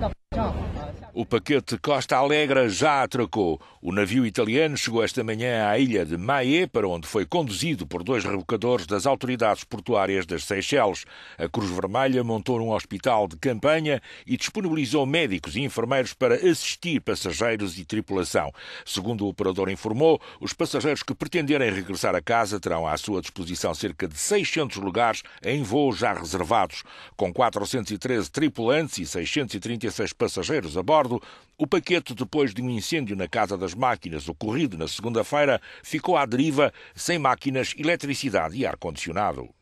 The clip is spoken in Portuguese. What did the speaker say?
的不像。O paquete Costa Alegra já atracou. O navio italiano chegou esta manhã à ilha de Maé, para onde foi conduzido por dois rebocadores das autoridades portuárias das Seychelles. A Cruz Vermelha montou um hospital de campanha e disponibilizou médicos e enfermeiros para assistir passageiros e tripulação. Segundo o operador informou, os passageiros que pretenderem regressar a casa terão à sua disposição cerca de 600 lugares em voos já reservados. Com 413 tripulantes e 636 passageiros a bordo, recordo, o paquete, depois de um incêndio na Casa das Máquinas ocorrido na segunda-feira, ficou à deriva sem máquinas, eletricidade e ar-condicionado.